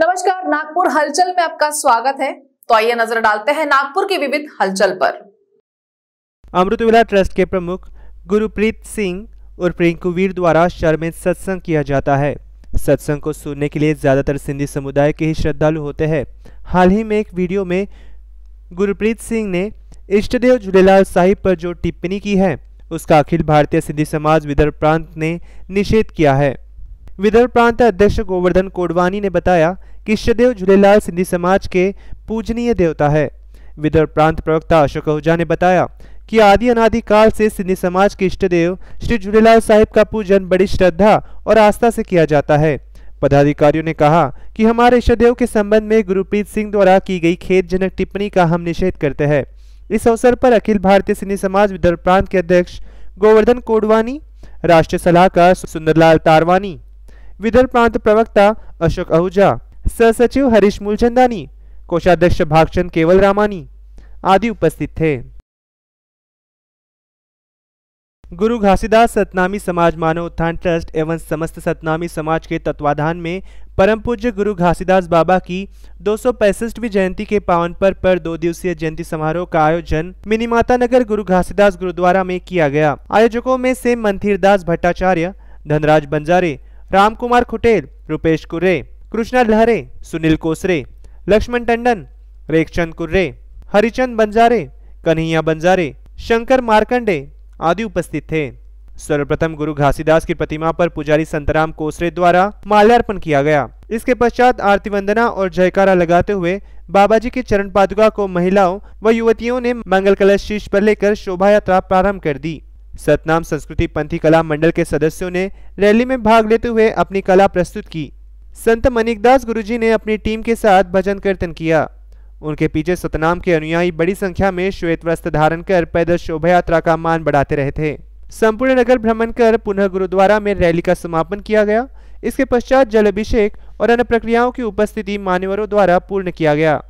नमस्कार नागपुर हलचल में आपका स्वागत है तो आइए नजर डालते हैं नागपुर की विविध हलचल पर अमृतविला ट्रस्ट के प्रमुख गुरुप्रीत सिंह और प्रियंकु वीर द्वारा शहर में सत्संग किया जाता है सत्संग को सुनने के लिए ज़्यादातर सिंधी समुदाय के ही श्रद्धालु होते हैं हाल ही में एक वीडियो में गुरुप्रीत सिंह ने इष्टदेव झूलेलाल साहिब पर जो टिप्पणी की है उसका अखिल भारतीय सिंधी समाज विदर्भ प्रांत ने निषेध किया है विदर्भ प्रांत अध्यक्ष गोवर्धन कोडवानी ने बताया कि सदैव झूलेलाल सिंधी समाज के पूजनीय देवता है विदर्भ प्रांत प्रवक्ता अशोक आहूजा ने बताया कि आदि अनादि काल से सिंधी समाज के इष्टदेव श्री झूलेलाल साहिब का पूजन बड़ी श्रद्धा और आस्था से किया जाता है पदाधिकारियों ने कहा कि हमारे इष्टदेव के संबंध में गुरुप्रीत सिंह द्वारा की गई खेदजनक टिप्पणी का हम निषेध करते हैं इस अवसर पर अखिल भारतीय सिंधी समाज विदर्भ प्रांत के अध्यक्ष गोवर्धन कोडवानी राष्ट्रीय सलाहकार सुंदरलाल तारवानी विदर्भ प्रांत प्रवक्ता अशोक आहूजा सचिव हरीश मूलचंदानी कोषाध्यक्ष भागचंद केवल रामानी आदि उपस्थित थे गुरु घासीदास सतनामी समाज मानव उत्थान ट्रस्ट एवं समस्त सतनामी समाज के तत्वाधान में परम पूज्य गुरु घासीदास बाबा की दो वी जयंती के पावन पर पर दो दिवसीय जयंती समारोह का आयोजन मिनीमाता नगर गुरु घासीदास गुरुद्वारा में किया गया आयोजकों में से मंथिर दास भट्टाचार्य धनराज बंजारे रामकुमार खुटेल रुपेश कुर्रे कृष्णा लहरे सुनील कोसरे लक्ष्मण टंडन रेखचंद कुर्रे हरिचंद बंजारे कन्हैया बंजारे शंकर मार्कंडे आदि उपस्थित थे सर्वप्रथम गुरु घासीदास की प्रतिमा पर पुजारी संतराम कोसरे द्वारा माल्यार्पण किया गया इसके पश्चात आरती वंदना और जयकारा लगाते हुए बाबा जी के चरण पादुका को महिलाओं व युवतियों ने मंगल कलश शीश पर लेकर शोभा यात्रा प्रारंभ कर दी सतनाम संस्कृति पंथी कला मंडल के सदस्यों ने रैली में भाग लेते हुए अपनी कला प्रस्तुत की संत मनिकदास गुरुजी ने अपनी टीम के साथ भजन कीर्तन किया उनके पीछे सतनाम के अनुयायी बड़ी संख्या में श्वेत वस्त्र धारण कर पैदल शोभा यात्रा का मान बढ़ाते रहे थे संपूर्ण नगर भ्रमण कर पुनः गुरुद्वारा में रैली का समापन किया गया इसके पश्चात जल अभिषेक और अन्य प्रक्रियाओं की उपस्थिति मान्यवरों द्वारा पूर्ण किया गया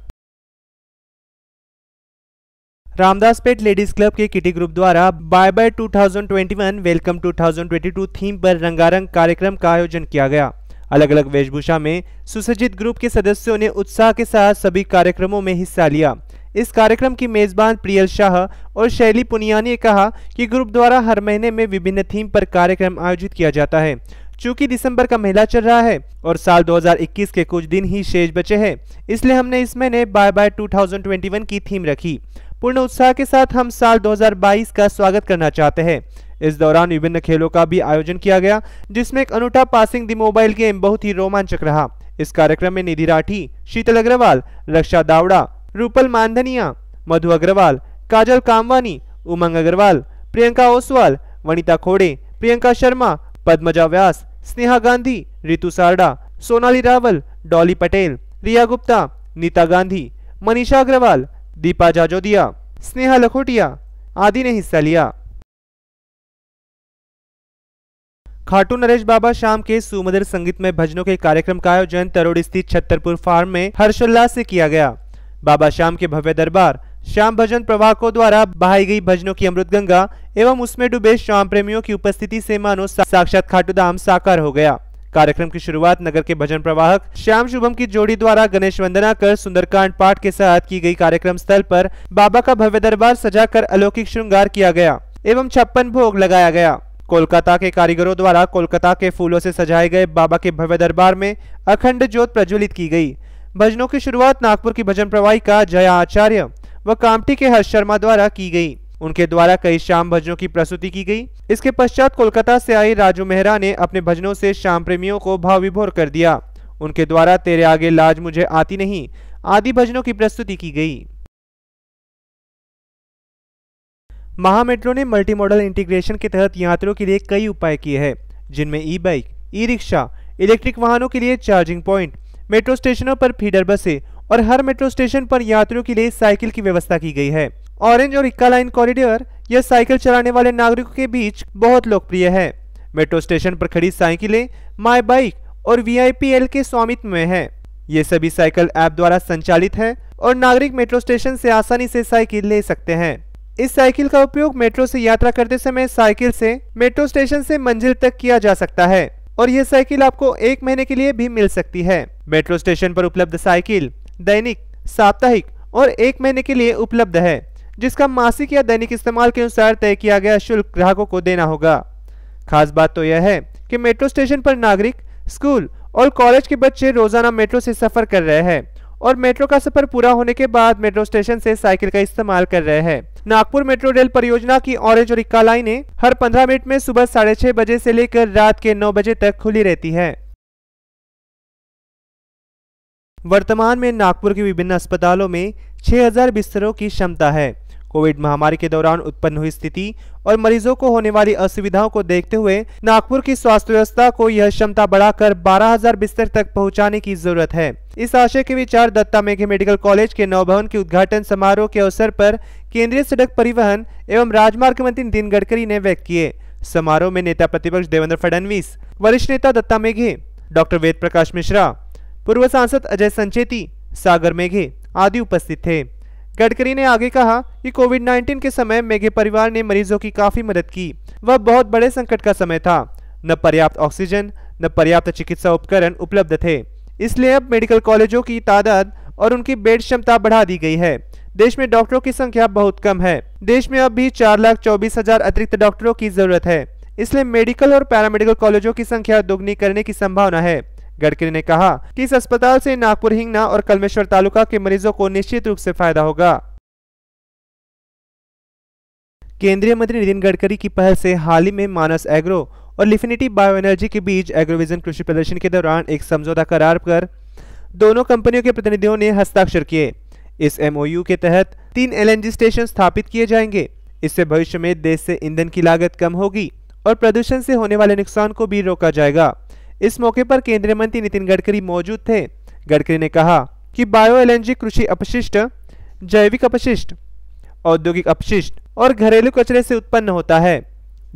रामदास पेट लेडीज क्लब के किटी ग्रुप द्वारा बाय बाय 2021 वेलकम 2022 थीम पर रंगारंग कार्यक्रम का आयोजन किया गया अलग अलग वेशभूषा में सुसज्जित ग्रुप के सदस्यों ने उत्साह के साथ सभी कार्यक्रमों में हिस्सा लिया इस कार्यक्रम की मेजबान प्रियल शाह और शैली पुनिया ने कहा कि ग्रुप द्वारा हर महीने में विभिन्न थीम पर कार्यक्रम आयोजित किया जाता है चूंकि दिसंबर का मेला चल रहा है और साल 2021 के कुछ दिन ही शेष बचे हैं इसलिए हमने इस महीने बाय बाय 2021 की थीम रखी पूर्ण उत्साह के साथ हम साल 2022 का स्वागत करना चाहते हैं इस दौरान विभिन्न खेलों का भी आयोजन किया गया जिसमें एक अनूठा पासिंग दी मोबाइल गेम बहुत ही रोमांचक रहा इस कार्यक्रम में निधि राठी शीतल अग्रवाल रक्षा दावड़ा रूपल मानधनिया मधु अग्रवाल काजल कामवानी उमंग अग्रवाल प्रियंका ओसवाल वनिता खोड़े प्रियंका शर्मा पद्मजा व्यास स्नेहा गांधी रितु सारडा सोनाली रावल डॉली पटेल रिया गुप्ता नीता गांधी मनीषा अग्रवाल दीपा जाजोदिया स्नेहा लखोटिया आदि ने हिस्सा लिया खाटू नरेश बाबा शाम के सुमधुर संगीत में भजनों के कार्यक्रम का आयोजन तरोड़ स्थित छतरपुर फार्म में हर्षोल्लास से किया गया बाबा श्याम के भव्य दरबार श्याम भजन प्रवाहकों द्वारा बहाई गई भजनों की अमृत गंगा एवं उसमें डूबे श्याम प्रेमियों की उपस्थिति से मानो साक्षात खाटू धाम साकार हो गया कार्यक्रम की शुरुआत नगर के भजन प्रवाहक श्याम शुभम की जोड़ी द्वारा गणेश वंदना कर सुंदरकांड पाठ के साथ की गई कार्यक्रम स्थल पर बाबा का भव्य दरबार सजाकर अलौकिक श्रृंगार किया गया एवं छप्पन भोग लगाया गया कोलकाता के कारीगरों द्वारा कोलकाता के फूलों से सजाए गए बाबा के भव्य दरबार में अखंड ज्योत प्रज्वलित की गई भजनों की शुरुआत नागपुर की भजन प्रवाही का जया आचार्य व कामटी के हर्ष शर्मा द्वारा की गई उनके द्वारा कई शाम भजनों की प्रस्तुति की गई इसके पश्चात कोलकाता से आई राजू मेहरा ने अपने भजनों से शाम प्रेमियों को भाव विभोर कर दिया उनके द्वारा तेरे आगे लाज मुझे आती नहीं आदि भजनों की प्रस्तुति की गई महामेट्रो ने मल्टी मॉडल इंटीग्रेशन के तहत यात्रियों के लिए कई उपाय किए हैं जिनमें e bike e rickshaw electric वाहनों के लिए चार्जिंग पॉइंट मेट्रो स्टेशनों पर फीडर बसें और हर मेट्रो स्टेशन पर यात्रियों के लिए साइकिल की व्यवस्था की गई है ऑरेंज और इक्का लाइन कॉरिडोर यह साइकिल चलाने वाले नागरिकों के बीच बहुत लोकप्रिय है मेट्रो स्टेशन पर खड़ी साइकिलें माई बाइक और वी के स्वामित्व में है ये सभी साइकिल ऐप द्वारा संचालित है और नागरिक मेट्रो स्टेशन से आसानी से साइकिल ले सकते हैं इस साइकिल का उपयोग मेट्रो से यात्रा करते समय साइकिल से मेट्रो स्टेशन से मंजिल तक किया जा सकता है और यह साइकिल आपको एक महीने के लिए भी मिल सकती है मेट्रो स्टेशन पर उपलब्ध साइकिल दैनिक साप्ताहिक और एक महीने के लिए उपलब्ध है जिसका मासिक या दैनिक इस्तेमाल के अनुसार तय किया गया शुल्क ग्राहकों को देना होगा खास बात तो यह है कि मेट्रो स्टेशन पर नागरिक स्कूल और कॉलेज के बच्चे रोजाना मेट्रो से सफर कर रहे हैं और मेट्रो का सफर पूरा होने के बाद मेट्रो स्टेशन से साइकिल का इस्तेमाल कर रहे हैं नागपुर मेट्रो रेल परियोजना की ऑरेंज और इक्का लाइने हर 15 मिनट में सुबह साढ़े छह बजे से लेकर रात के नौ बजे तक खुली रहती है वर्तमान में नागपुर के विभिन्न अस्पतालों में छह बिस्तरों की क्षमता है कोविड महामारी के दौरान उत्पन्न हुई स्थिति और मरीजों को होने वाली असुविधाओं को देखते हुए नागपुर की स्वास्थ्य व्यवस्था को यह क्षमता बढ़ाकर 12,000 बिस्तर तक पहुंचाने की जरूरत है इस आशय के विचार दत्ता मेघे मेडिकल कॉलेज के नवभवन के उद्घाटन समारोह के अवसर पर केंद्रीय सड़क परिवहन एवं राजमार्ग मंत्री नितिन गडकरी ने व्यक्त किए समारोह में नेता प्रतिपक्ष देवेंद्र फडणवीस वरिष्ठ नेता दत्ता मेघे डॉक्टर वेद प्रकाश मिश्रा पूर्व सांसद अजय संचेती सागर मेघे आदि उपस्थित थे गडकरी ने आगे कहा कि कोविड 19 के समय मेघे परिवार ने मरीजों की काफी मदद की वह बहुत बड़े संकट का समय था न पर्याप्त ऑक्सीजन न पर्याप्त चिकित्सा उपकरण उपलब्ध थे इसलिए अब मेडिकल कॉलेजों की तादाद और उनकी बेड क्षमता बढ़ा दी गई है देश में डॉक्टरों की संख्या बहुत कम है देश में अब भी चार लाख चौबीस हजार अतिरिक्त डॉक्टरों की जरूरत है इसलिए मेडिकल और पैरामेडिकल कॉलेजों की संख्या दोगुनी करने की संभावना है गडकरी ने कहा कि इस अस्पताल से नागपुर हिंगना और कलमेश्वर तालुका के मरीजों को निश्चित रूप से फायदा होगा केंद्रीय मंत्री नितिन गडकरी की पहल से हाल ही में मानस एग्रो और लिफिनिटी एनर्जी के बीच एग्रोविजन कृषि प्रदर्शन के दौरान एक समझौता करार कर दोनों कंपनियों के प्रतिनिधियों ने हस्ताक्षर किए इस एमओयू के तहत तीन एलएनजी स्टेशन स्थापित किए जाएंगे इससे भविष्य में देश से ईंधन की लागत कम होगी और प्रदूषण से होने वाले नुकसान को भी रोका जाएगा इस मौके पर केंद्रीय मंत्री नितिन गडकरी मौजूद थे गडकरी ने कहा कि बायो एल कृषि अपशिष्ट जैविक अपशिष्ट औद्योगिक अपशिष्ट और घरेलू कचरे से उत्पन्न होता है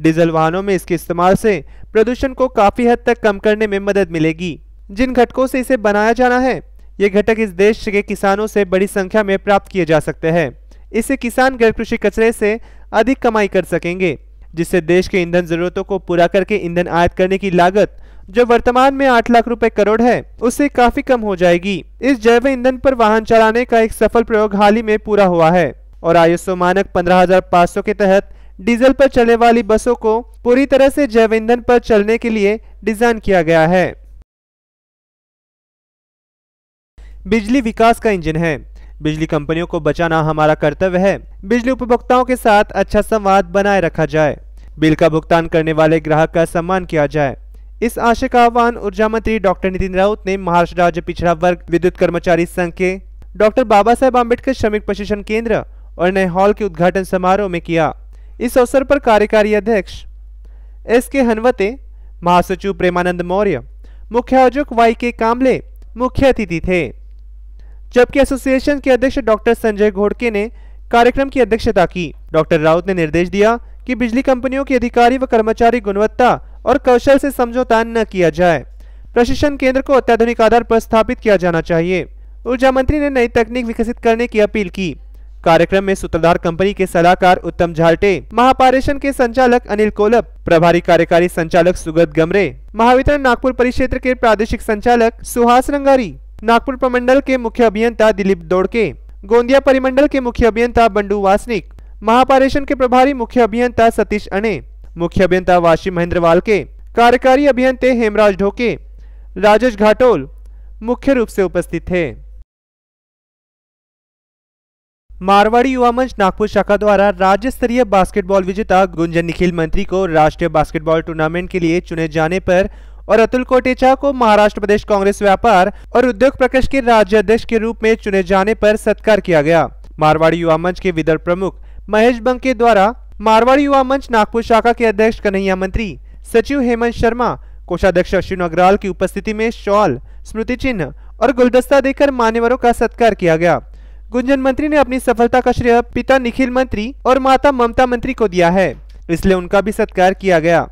डीजल वाहनों में इसके इस्तेमाल से प्रदूषण को काफ़ी हद तक कम करने में मदद मिलेगी जिन घटकों से इसे बनाया जाना है ये घटक इस देश के किसानों से बड़ी संख्या में प्राप्त किए जा सकते हैं इससे किसान गैर कृषि कचरे से अधिक कमाई कर सकेंगे जिससे देश के ईंधन जरूरतों को पूरा करके ईंधन आयात करने की लागत जो वर्तमान में आठ लाख रुपए करोड़ है उससे काफी कम हो जाएगी इस जैव ईंधन पर वाहन चलाने का एक सफल प्रयोग हाल ही में पूरा हुआ है और आयुसो मानक 15,500 के तहत डीजल पर चलने वाली बसों को पूरी तरह से जैव ईंधन पर चलने के लिए डिजाइन किया गया है बिजली विकास का इंजन है बिजली कंपनियों को बचाना हमारा कर्तव्य है बिजली उपभोक्ताओं के साथ अच्छा संवाद बनाए रखा जाए बिल का भुगतान करने वाले ग्राहक का सम्मान किया जाए इस आशय का आह्वान ऊर्जा मंत्री डॉक्टर नितिन राउत ने महाराष्ट्र राज्य पिछड़ा वर्ग विद्युत कर्मचारी संघ के डॉक्टर बाबा साहेब आम्बेडकर श्रमिक प्रशिक्षण केंद्र और नए हॉल के उद्घाटन समारोह में किया इस अवसर पर कार्यकारी अध्यक्ष एस के हनवते महासचिव प्रेमानंद मौर्य मुख्य आयोजक वाई के कामले मुख्य अतिथि थे जबकि एसोसिएशन के अध्यक्ष डॉक्टर संजय घोड़के ने कार्यक्रम की अध्यक्षता की डॉक्टर राउत ने निर्देश दिया कि बिजली कंपनियों के अधिकारी व कर्मचारी गुणवत्ता और कौशल से समझौता न किया जाए प्रशिक्षण केंद्र को अत्याधुनिक आधार पर स्थापित किया जाना चाहिए ऊर्जा मंत्री ने नई तकनीक विकसित करने की अपील की कार्यक्रम में सूत्रधार कंपनी के सलाहकार उत्तम झालटे महापारेषण के संचालक अनिल कोलप प्रभारी कार्यकारी संचालक सुगत गमरे महावितरण नागपुर परिक्षेत्र के प्रादेशिक संचालक सुहास रंगारी नागपुर प्रमंडल के मुख्य अभियंता दिलीप दोड़के गोंदिया परिमंडल के मुख्य अभियंता बंडू वासनिक महापारेषण के प्रभारी मुख्य अभियंता सतीश अणे मुख्य अभियंता वाशी महेंद्र के कार्यकारी अभियंते हेमराज ढोके राजेश घाटोल मुख्य रूप से उपस्थित थे मारवाड़ी युवा मंच नागपुर शाखा द्वारा राज्य स्तरीय बास्केटबॉल विजेता गुंजन निखिल मंत्री को राष्ट्रीय बास्केटबॉल टूर्नामेंट के लिए चुने जाने पर और अतुल कोटेचा को महाराष्ट्र प्रदेश कांग्रेस व्यापार और उद्योग प्रकाश के राज्य अध्यक्ष के रूप में चुने जाने पर सत्कार किया गया मारवाड़ी युवा मंच के विदर्भ प्रमुख महेश बंके द्वारा मारवाड़ी युवा मंच नागपुर शाखा के अध्यक्ष कन्हैया मंत्री सचिव हेमंत शर्मा कोषाध्यक्ष अश्विन अग्रवाल की उपस्थिति में शॉल स्मृति चिन्ह और गुलदस्ता देकर मान्यवरों का सत्कार किया गया गुंजन मंत्री ने अपनी सफलता का श्रेय पिता निखिल मंत्री और माता ममता मंत्री को दिया है इसलिए उनका भी सत्कार किया गया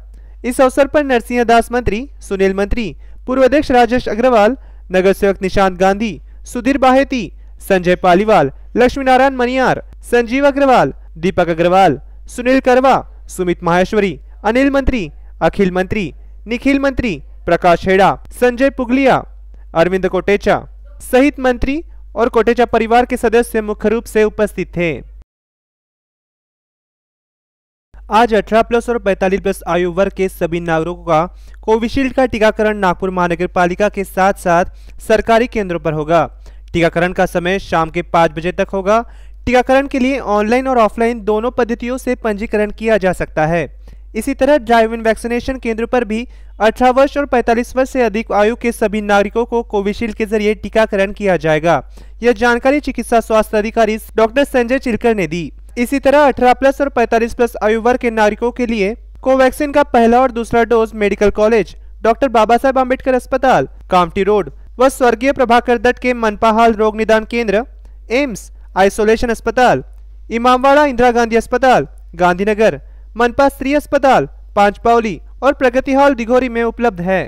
इस अवसर पर नरसिंह दास मंत्री सुनील मंत्री पूर्व अध्यक्ष राजेश अग्रवाल नगर सेवक निशांत गांधी सुधीर बाहेती संजय पालीवाल लक्ष्मी नारायण मनियार संजीव अग्रवाल दीपक अग्रवाल सुनील करवा सुमित माहेश्वरी अनिल मंत्री अखिल मंत्री निखिल मंत्री प्रकाश हेड़ा संजय पुगलिया अरविंद कोटेचा सहित मंत्री और कोटेचा परिवार के सदस्य मुख्य रूप से उपस्थित थे आज 18 प्लस और 45 प्लस आयु वर्ग के सभी नागरिकों का कोविशील्ड का टीकाकरण नागपुर महानगर पालिका के साथ साथ सरकारी केंद्रों पर होगा टीकाकरण का समय शाम के पाँच बजे तक होगा टीकाकरण के लिए ऑनलाइन और ऑफलाइन दोनों पद्धतियों से पंजीकरण किया जा सकता है इसी तरह ड्राइव इन वैक्सीनेशन केंद्र पर भी अठारह वर्ष और 45 वर्ष से अधिक आयु के सभी नागरिकों को कोविशील्ड के जरिए टीकाकरण किया जाएगा यह जानकारी चिकित्सा स्वास्थ्य अधिकारी डॉक्टर संजय चिलकर ने दी इसी तरह अठारह प्लस और 45 प्लस आयु वर्ग के नागरिकों के लिए कोवैक्सीन का पहला और दूसरा dose medical college doctor Baba Saheb Ambedkar अस्पताल कामटी रोड व स्वर्गीय प्रभाकर दत्त के मनपाहाल रोग निदान केंद्र एम्स आइसोलेशन अस्पताल इमामवाड़ा इंदिरा गांधी अस्पताल गांधीनगर मनपा श्री अस्पताल पांचपावली और प्रगति हॉल दिघोरी में उपलब्ध है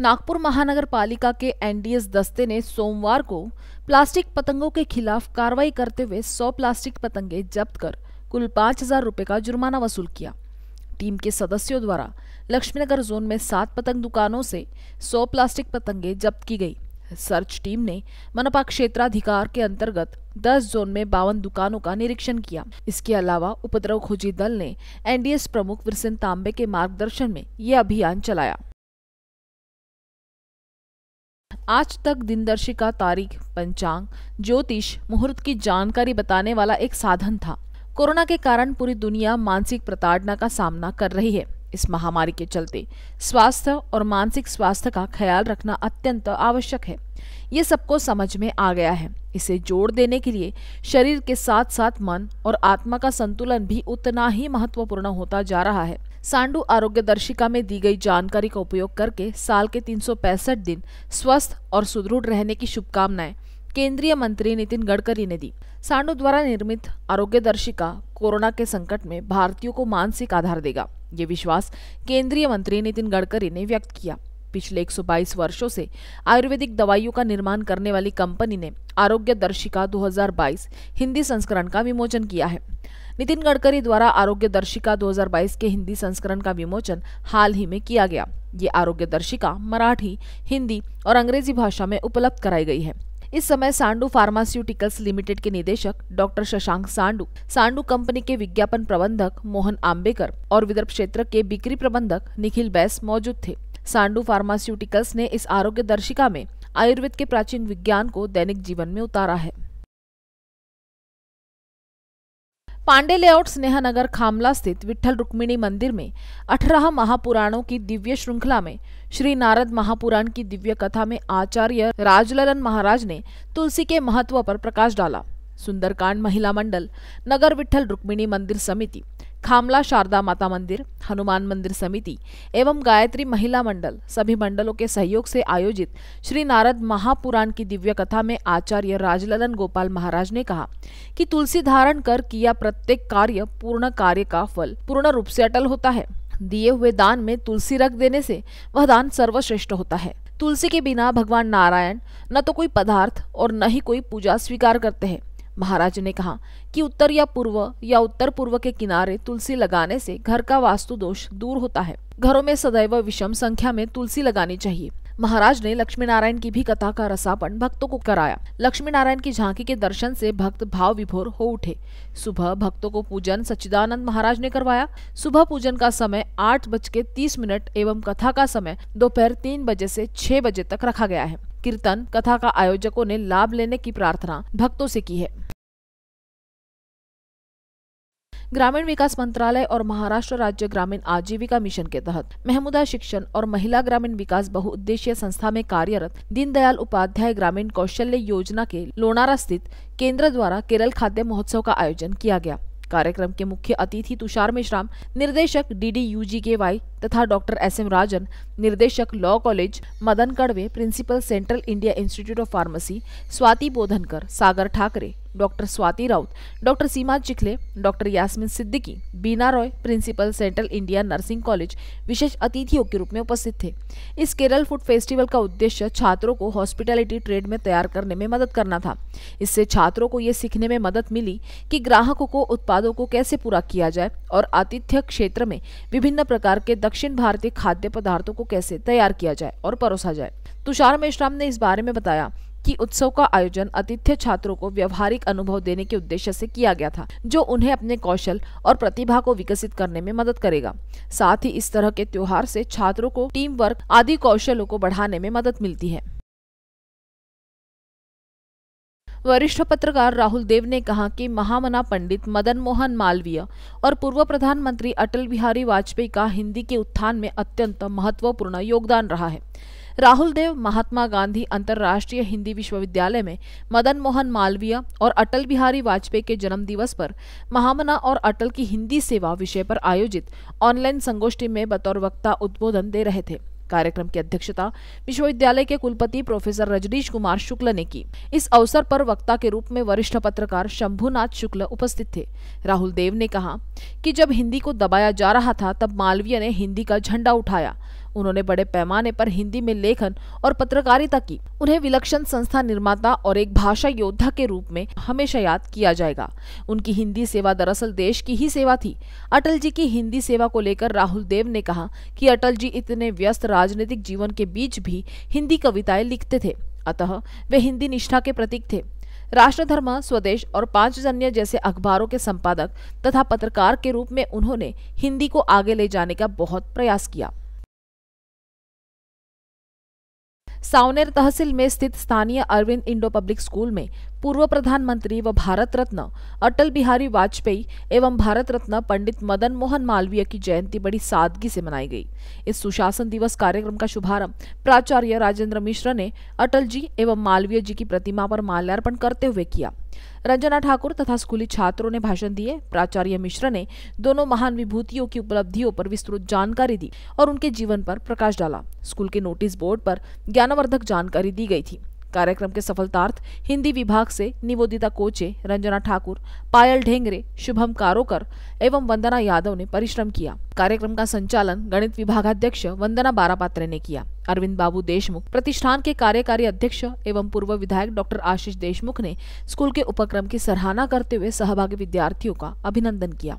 नागपुर महानगर पालिका के एनडीएस दस्ते ने सोमवार को प्लास्टिक पतंगों के खिलाफ कार्रवाई करते हुए 100 प्लास्टिक पतंगे जब्त कर कुल पांच हजार रूपए का जुर्माना वसूल किया टीम के सदस्यों द्वारा लक्ष्मीनगर जोन में सात पतंग दुकानों से 100 प्लास्टिक पतंगे जब्त की गई सर्च टीम ने मनपा क्षेत्राधिकार के अंतर्गत 10 जोन में बावन दुकानों का निरीक्षण किया इसके अलावा उपद्रव खोजी दल ने एनडीएस प्रमुख विरसिन तांबे के मार्गदर्शन में ये अभियान चलाया आज तक दिनदर्शिका तारीख पंचांग ज्योतिष मुहूर्त की जानकारी बताने वाला एक साधन था कोरोना के कारण पूरी दुनिया मानसिक प्रताड़ना का सामना कर रही है इस महामारी के चलते स्वास्थ्य और मानसिक स्वास्थ्य का ख्याल रखना अत्यंत आवश्यक है ये सबको समझ में आ गया है इसे जोड़ देने के लिए शरीर के साथ साथ मन और आत्मा का संतुलन भी उतना ही महत्वपूर्ण होता जा रहा है सांडू आरोग्य दर्शिका में दी गई जानकारी का उपयोग करके साल के तीन दिन स्वस्थ और सुदृढ़ रहने की शुभकामनाएं केंद्रीय मंत्री नितिन गडकरी ने दी सांडू द्वारा निर्मित आरोग्य दर्शिका कोरोना के संकट में भारतीयों को मानसिक आधार देगा ये विश्वास केंद्रीय मंत्री नितिन गडकरी ने व्यक्त किया पिछले 122 वर्षों से आयुर्वेदिक दवाइयों का निर्माण करने वाली कंपनी ने आरोग्य दर्शिका 2022 हिंदी संस्करण का विमोचन किया है नितिन गडकरी द्वारा आरोग्य दर्शिका 2022 के हिंदी संस्करण का विमोचन हाल ही में किया गया ये आरोग्य दर्शिका मराठी हिंदी और अंग्रेजी भाषा में उपलब्ध कराई गई है इस समय सांडू फार्मास्यूटिकल्स लिमिटेड के निदेशक डॉक्टर शशांक सांडू सांडू कंपनी के विज्ञापन प्रबंधक मोहन आम्बेकर और विदर्भ क्षेत्र के बिक्री प्रबंधक निखिल बैस मौजूद थे सांडू फार्मास्यूटिकल्स ने इस आरोग्य दर्शिका में आयुर्वेद के प्राचीन विज्ञान को दैनिक जीवन में उतारा है पांडे लेआउट नगर खामला स्थित विठल रुक्मिणी मंदिर में अठारह महापुराणों की दिव्य श्रृंखला में श्री नारद महापुराण की दिव्य कथा में आचार्य राजललन महाराज ने तुलसी के महत्व पर प्रकाश डाला सुंदरकांड महिला मंडल नगर विठल रुक्मिणी मंदिर समिति खामला शारदा माता मंदिर हनुमान मंदिर समिति एवं गायत्री महिला मंडल सभी मंडलों के सहयोग से आयोजित श्री नारद महापुराण की दिव्य कथा में आचार्य राजललन गोपाल महाराज ने कहा कि तुलसी धारण कर किया प्रत्येक कार्य पूर्ण कार्य का फल पूर्ण रूप से अटल होता है दिए हुए दान में तुलसी रख देने से वह दान सर्वश्रेष्ठ होता है तुलसी के बिना भगवान नारायण न तो कोई पदार्थ और न ही कोई पूजा स्वीकार करते हैं महाराज ने कहा कि उत्तर या पूर्व या उत्तर पूर्व के किनारे तुलसी लगाने से घर का वास्तु दोष दूर होता है घरों में सदैव विषम संख्या में तुलसी लगानी चाहिए महाराज ने लक्ष्मी नारायण की भी कथा का रसापन भक्तों को कराया लक्ष्मी नारायण की झांकी के दर्शन से भक्त भाव विभोर हो उठे सुबह भक्तों को पूजन सच्चिदानंद महाराज ने करवाया सुबह पूजन का समय आठ बज के तीस मिनट एवं कथा का समय दोपहर तीन बजे से छह बजे तक रखा गया है कीर्तन कथा का आयोजकों ने लाभ लेने की प्रार्थना भक्तों से की है ग्रामीण विकास मंत्रालय और महाराष्ट्र राज्य ग्रामीण आजीविका मिशन के तहत महमुदा शिक्षण और महिला ग्रामीण विकास बहुउद्देशीय संस्था में कार्यरत दीनदयाल उपाध्याय ग्रामीण कौशल्य योजना के लोनारा स्थित केंद्र द्वारा केरल खाद्य महोत्सव का आयोजन किया गया कार्यक्रम के मुख्य अतिथि तुषार मिश्राम निर्देशक डी डी यू जी के वाई तथा डॉक्टर एस एम राजन निर्देशक law college Madan Kadwe principal central India institute of pharmacy Swati Bodhankar Sagar Thakre doctor Swati Raut doctor Seema Chikhle doctor Yasmin Siddiqui Bina Roy principal central India nursing college विशेष अतिथियों के रूप में उपस्थित थे इस केरल फूड फेस्टिवल का उद्देश्य छात्रों को हॉस्पिटैलिटी ट्रेड में तैयार करने में मदद करना था इससे छात्रों को ये सीखने में मदद मिली कि ग्राहकों को उत्पादों को कैसे पूरा किया जाए और आतिथ्य क्षेत्र में विभिन्न प्रकार के दक्षिण भारतीय खाद्य पदार्थों को कैसे तैयार किया जाए और परोसा जाए तुषार मेश्राम ने इस बारे में बताया कि उत्सव का आयोजन अतिथ्य छात्रों को व्यवहारिक अनुभव देने के उद्देश्य से किया गया था जो उन्हें अपने कौशल और प्रतिभा को विकसित करने में मदद करेगा साथ ही इस तरह के त्योहार से छात्रों को टीम वर्क आदि कौशलों को बढ़ाने में मदद मिलती है वरिष्ठ पत्रकार राहुल देव ने कहा कि महामना पंडित मदन मोहन मालवीय और पूर्व प्रधानमंत्री अटल बिहारी वाजपेयी का हिंदी के उत्थान में अत्यंत महत्वपूर्ण योगदान रहा है राहुल देव महात्मा गांधी अंतर्राष्ट्रीय हिंदी विश्वविद्यालय में मदन मोहन मालवीय और अटल बिहारी वाजपेयी के जन्मदिवस पर महामना और अटल की हिंदी सेवा विषय पर आयोजित ऑनलाइन संगोष्ठी में बतौर वक्ता उद्बोधन दे रहे थे कार्यक्रम की अध्यक्षता विश्वविद्यालय के कुलपति प्रोफेसर रजनीश कुमार शुक्ल ने की इस अवसर पर वक्ता के रूप में वरिष्ठ पत्रकार शंभुनाथ शुक्ल उपस्थित थे राहुल देव ने कहा कि जब हिंदी को दबाया जा रहा था तब मालवीय ने हिंदी का झंडा उठाया उन्होंने बड़े पैमाने पर हिंदी में लेखन और पत्रकारिता की उन्हें विलक्षण संस्था निर्माता और एक भाषा योद्धा के रूप में हमेशा याद किया जाएगा उनकी हिंदी सेवा दरअसल देश की ही सेवा थी अटल जी की हिंदी सेवा को लेकर राहुल देव ने कहा कि अटल जी इतने व्यस्त राजनीतिक जीवन के बीच भी हिंदी कविताएं लिखते थे अतः वे हिंदी निष्ठा के प्रतीक थे राष्ट्र धर्म स्वदेश और पांचजन्य जैसे अखबारों के संपादक तथा पत्रकार के रूप में उन्होंने हिंदी को आगे ले जाने का बहुत प्रयास किया सावनेर तहसील में स्थित स्थानीय अरविंद इंडो पब्लिक स्कूल में पूर्व प्रधानमंत्री व भारत रत्न अटल बिहारी वाजपेयी एवं भारत रत्न पंडित मदन मोहन मालवीय की जयंती बड़ी सादगी से मनाई गई इस सुशासन दिवस कार्यक्रम का शुभारंभ प्राचार्य राजेंद्र मिश्र ने अटल जी एवं मालवीय जी की प्रतिमा पर माल्यार्पण करते हुए किया रंजना ठाकुर तथा स्कूली छात्रों ने भाषण दिए प्राचार्य मिश्र ने दोनों महान विभूतियों की उपलब्धियों पर विस्तृत जानकारी दी और उनके जीवन पर प्रकाश डाला स्कूल के नोटिस बोर्ड पर ज्ञानवर्धक जानकारी दी गई थी कार्यक्रम के सफलतार्थ हिंदी विभाग से निवोदिता कोचे रंजना ठाकुर पायल ढेंगरे शुभम कारोकर एवं वंदना यादव ने परिश्रम किया कार्यक्रम का संचालन गणित विभागाध्यक्ष वंदना बारापात्रे ने किया अरविंद बाबू देशमुख प्रतिष्ठान के कार्यकारी अध्यक्ष एवं पूर्व विधायक डॉक्टर आशीष देशमुख ने स्कूल के उपक्रम की सराहना करते हुए सहभागी विद्यार्थियों का अभिनंदन किया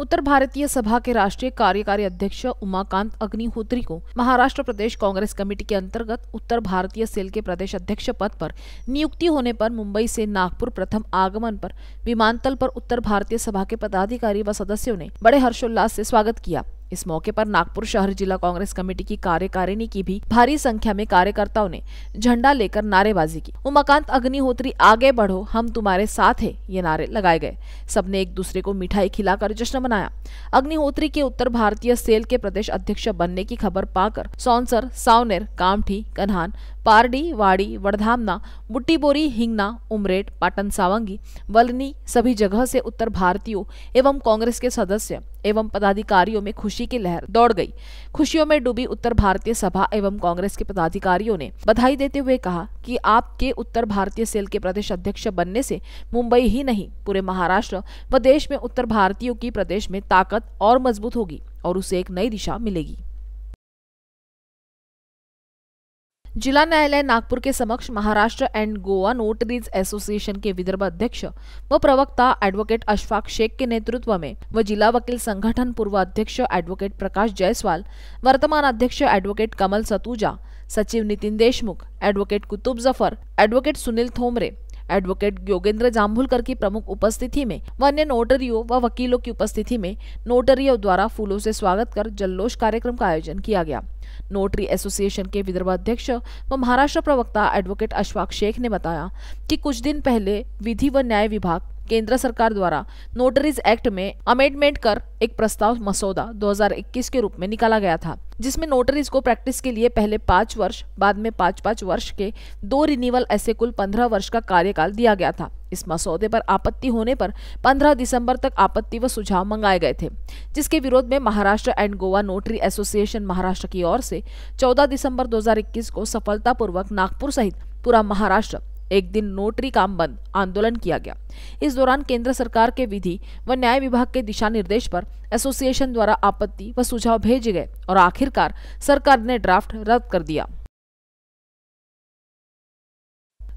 उत्तर भारतीय सभा के राष्ट्रीय कार्यकारी अध्यक्ष उमाकांत अग्निहोत्री को महाराष्ट्र प्रदेश कांग्रेस कमेटी के अंतर्गत उत्तर भारतीय सेल के प्रदेश अध्यक्ष पद पर नियुक्ति होने पर मुंबई से नागपुर प्रथम आगमन पर विमानतल पर उत्तर भारतीय सभा के पदाधिकारी व सदस्यों ने बड़े हर्षोल्लास से स्वागत किया इस मौके पर नागपुर शहर जिला कांग्रेस कमेटी की कार्यकारिणी की भी भारी संख्या में कार्यकर्ताओं ने झंडा लेकर नारेबाजी की उमाकांत अग्निहोत्री आगे बढ़ो हम तुम्हारे साथ है ये नारे लगाए गए सबने एक दूसरे को मिठाई खिलाकर जश्न मनाया अग्निहोत्री के उत्तर भारतीय सेल के प्रदेश अध्यक्ष बनने की खबर पाकर सौनसर सावनेर कामठी कन्हान पारडी वाड़ी वडधामना बुट्टीबोरी हिंगना उमरेट पाटन सावंगी वलनी सभी जगह से उत्तर भारतीयों एवं कांग्रेस के सदस्य एवं पदाधिकारियों में खुशी की लहर दौड़ गई खुशियों में डूबी उत्तर भारतीय सभा एवं कांग्रेस के पदाधिकारियों ने बधाई देते हुए कहा कि आपके उत्तर भारतीय सेल के प्रदेश अध्यक्ष बनने से मुंबई ही नहीं पूरे महाराष्ट्र व देश में उत्तर भारतीयों की प्रदेश में ताकत और मजबूत होगी और उसे एक नई दिशा मिलेगी जिला न्यायालय नागपुर के समक्ष Maharashtra and Goa notaries association के विदर्भ अध्यक्ष व प्रवक्ता एडवोकेट अशफाक शेख के नेतृत्व में व जिला वकील संगठन पूर्व अध्यक्ष एडवोकेट प्रकाश जायसवाल वर्तमान अध्यक्ष एडवोकेट कमल सतूजा सचिव Nitin Deshmukh advocate Qutub Zafar advocate Sunil Thomre advocate Yogendra Jambhulkar की प्रमुख उपस्थिति में व अन्य नोटरियों व वकीलों की उपस्थिति में नोटरियों द्वारा फूलों से स्वागत कर जल्लोष कार्यक्रम का आयोजन किया गया नोटरी एसोसिएशन के विदर्भ अध्यक्ष व महाराष्ट्र प्रवक्ता एडवोकेट अशफाक शेख ने बताया कि कुछ दिन पहले विधि व न्याय विभाग केंद्र सरकार द्वारा नोटरीज एक्ट में अमेंडमेंट कर एक प्रस्ताव मसौदा 2021 के रूप में निकाला गया था जिसमें नोटरीज को प्रैक्टिस के लिए पहले पाँच वर्ष बाद में पाँच पाँच वर्ष के दो रिन्यूअल ऐसे कुल पंद्रह वर्ष का कार्यकाल दिया गया था इस मसौदे पर आपत्ति होने पर 15 दिसंबर तक आपत्ति व सुझाव मंगाए गए थे जिसके विरोध में Maharashtra and Goa notary association Maharashtra की ओर से 14 दिसंबर 2021 को सफलतापूर्वक नागपुर सहित पूरा महाराष्ट्र एक दिन नोटरी काम बंद आंदोलन किया गया इस दौरान केंद्र सरकार के विधि व न्याय विभाग के दिशा निर्देश पर एसोसिएशन द्वारा आपत्ति व सुझाव भेजे गए और आखिरकार सरकार ने ड्राफ्ट रद्द कर दिया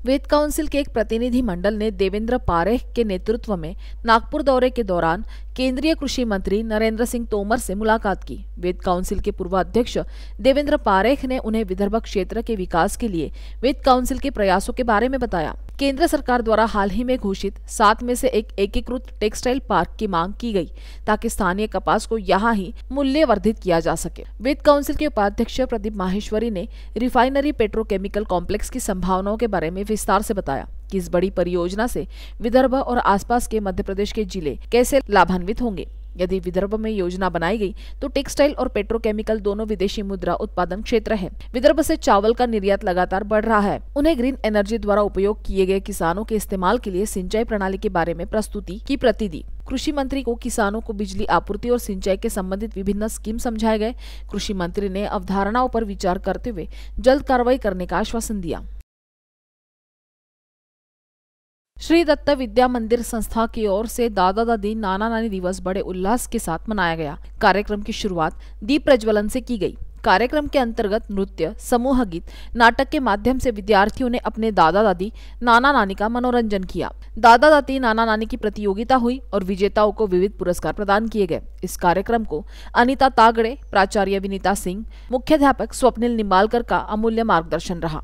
वेद काउंसिल के एक प्रतिनिधि मंडल ने देवेंद्र पारेख के नेतृत्व में नागपुर दौरे के दौरान केंद्रीय कृषि मंत्री नरेंद्र सिंह तोमर से मुलाकात की वेद काउंसिल के पूर्वाध्यक्ष देवेंद्र पारेख ने उन्हें विदर्भ क्षेत्र के विकास के लिए वेद काउंसिल के प्रयासों के बारे में बताया केंद्र सरकार द्वारा हाल ही में घोषित सात में से एक एकीकृत टेक्सटाइल पार्क की मांग की गई ताकि स्थानीय कपास को यहाँ ही मूल्य वर्धित किया जा सके वित्त काउंसिल के उपाध्यक्ष प्रदीप माहेश्वरी ने रिफाइनरी पेट्रोकेमिकल कॉम्प्लेक्स की संभावनाओं के बारे में विस्तार से बताया कि इस बड़ी परियोजना से विदर्भ और आसपास के मध्य प्रदेश के जिले कैसे लाभान्वित होंगे यदि विदर्भ में योजना बनाई गई तो टेक्सटाइल और पेट्रोकेमिकल दोनों विदेशी मुद्रा उत्पादन क्षेत्र है विदर्भ से चावल का निर्यात लगातार बढ़ रहा है उन्हें ग्रीन एनर्जी द्वारा उपयोग किए गए किसानों के इस्तेमाल के लिए सिंचाई प्रणाली के बारे में प्रस्तुति की प्रति दी कृषि मंत्री को किसानों को बिजली आपूर्ति और सिंचाई के संबंधित विभिन्न स्कीम समझाए गए कृषि मंत्री ने अवधारणाओं पर विचार करते हुए जल्द कार्रवाई करने का आश्वासन दिया श्री दत्त विद्या मंदिर संस्था की ओर से दादा दादी नाना नानी दिवस बड़े उल्लास के साथ मनाया गया कार्यक्रम की शुरुआत दीप प्रज्वलन से की गई कार्यक्रम के अंतर्गत नृत्य समूह गीत नाटक के माध्यम से विद्यार्थियों ने अपने दादा दादी नाना नानी का मनोरंजन किया दादा दादी नाना नानी की प्रतियोगिता हुई और विजेताओं को विविध पुरस्कार प्रदान किए गए इस कार्यक्रम को अनिता तागड़े प्राचार्य विनीता सिंह मुख्याध्यापक स्वप्निल निम्बालकर का अमूल्य मार्गदर्शन रहा